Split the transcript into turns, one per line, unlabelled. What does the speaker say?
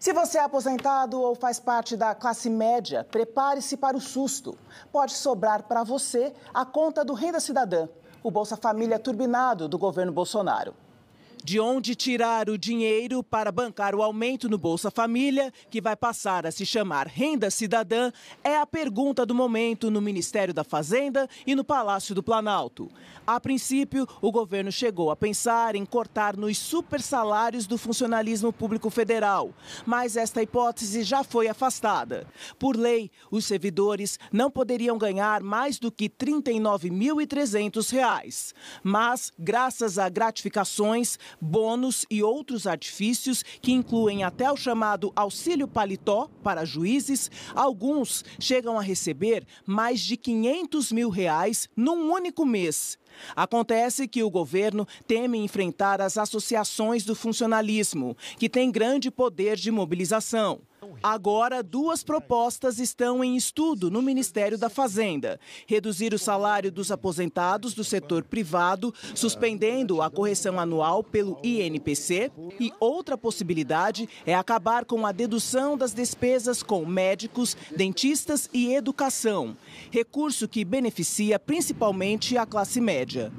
Se você é aposentado ou faz parte da classe média, prepare-se para o susto. Pode sobrar para você a conta do Renda Cidadã, o Bolsa Família turbinado do governo Bolsonaro de onde tirar o dinheiro para bancar o aumento no Bolsa Família, que vai passar a se chamar Renda Cidadã, é a pergunta do momento no Ministério da Fazenda e no Palácio do Planalto. A princípio, o governo chegou a pensar em cortar nos supersalários do funcionalismo público federal, mas esta hipótese já foi afastada. Por lei, os servidores não poderiam ganhar mais do que R$ 39.300, mas graças a gratificações bônus e outros artifícios que incluem até o chamado auxílio paletó para juízes. Alguns chegam a receber mais de 500 mil reais num único mês. Acontece que o governo teme enfrentar as associações do funcionalismo, que tem grande poder de mobilização. Agora, duas propostas estão em estudo no Ministério da Fazenda: reduzir o salário dos aposentados do setor privado, suspendendo a correção anual pelo INPC, e outra possibilidade é acabar com a dedução das despesas com médicos, dentistas e educação, recurso que beneficia principalmente a classe média.